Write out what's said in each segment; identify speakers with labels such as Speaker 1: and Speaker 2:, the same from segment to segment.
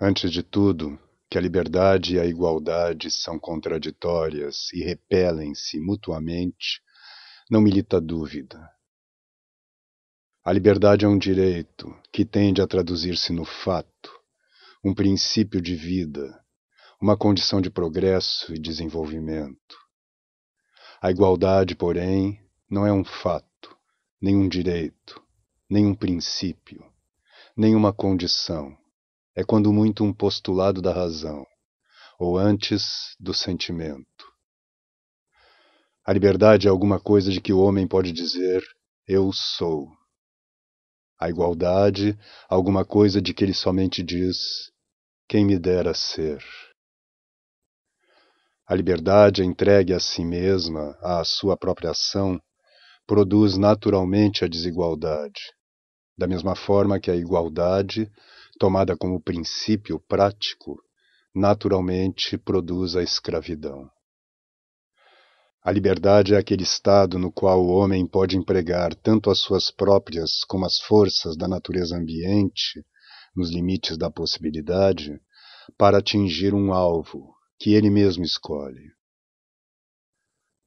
Speaker 1: Antes de tudo, que a liberdade e a igualdade são contraditórias e repelem-se mutuamente, não milita dúvida. A liberdade é um direito que tende a traduzir-se no fato, um princípio de vida, uma condição de progresso e desenvolvimento. A igualdade, porém, não é um fato, nenhum direito, nenhum princípio, nenhuma condição é quando muito um postulado da razão, ou antes do sentimento. A liberdade é alguma coisa de que o homem pode dizer eu sou. A igualdade, alguma coisa de que ele somente diz quem me dera ser. A liberdade é entregue a si mesma, à sua própria ação, produz naturalmente a desigualdade, da mesma forma que a igualdade tomada como princípio prático, naturalmente produz a escravidão. A liberdade é aquele estado no qual o homem pode empregar tanto as suas próprias como as forças da natureza ambiente, nos limites da possibilidade, para atingir um alvo que ele mesmo escolhe.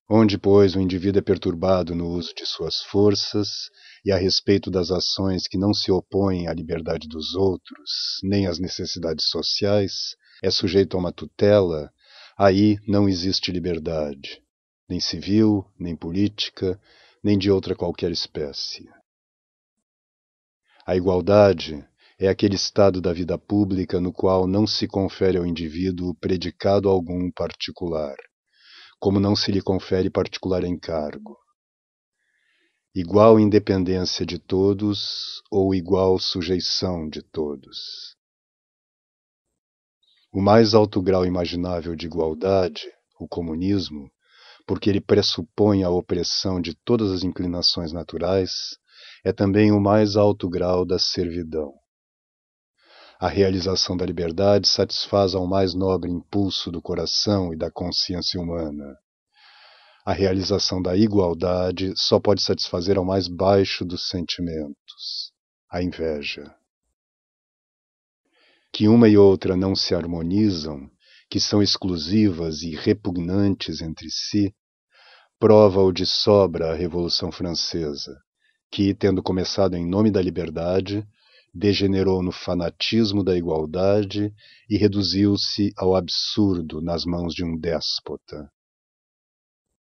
Speaker 1: Onde, pois, o indivíduo é perturbado no uso de suas forças e a respeito das ações que não se opõem à liberdade dos outros, nem às necessidades sociais, é sujeito a uma tutela, aí não existe liberdade, nem civil, nem política, nem de outra qualquer espécie. A igualdade é aquele estado da vida pública no qual não se confere ao indivíduo predicado algum particular como não se lhe confere particular encargo. Igual independência de todos ou igual sujeição de todos. O mais alto grau imaginável de igualdade, o comunismo, porque ele pressupõe a opressão de todas as inclinações naturais, é também o mais alto grau da servidão. A realização da liberdade satisfaz ao mais nobre impulso do coração e da consciência humana. A realização da igualdade só pode satisfazer ao mais baixo dos sentimentos, a inveja. Que uma e outra não se harmonizam, que são exclusivas e repugnantes entre si, prova-o de sobra a Revolução Francesa, que, tendo começado em nome da liberdade, degenerou no fanatismo da igualdade e reduziu-se ao absurdo nas mãos de um déspota.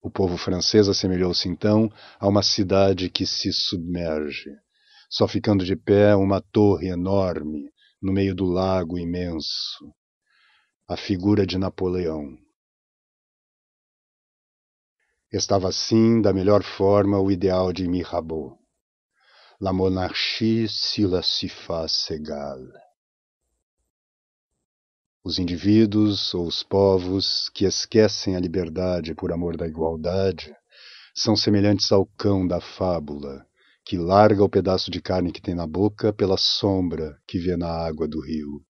Speaker 1: O povo francês assemelhou-se então a uma cidade que se submerge, só ficando de pé uma torre enorme no meio do lago imenso. A figura de Napoleão. Estava assim, da melhor forma, o ideal de Mirabeau la monarchie si la si faz égale. Os indivíduos ou os povos que esquecem a liberdade por amor da igualdade são semelhantes ao cão da fábula, que larga o pedaço de carne que tem na boca pela sombra que vê na água do rio.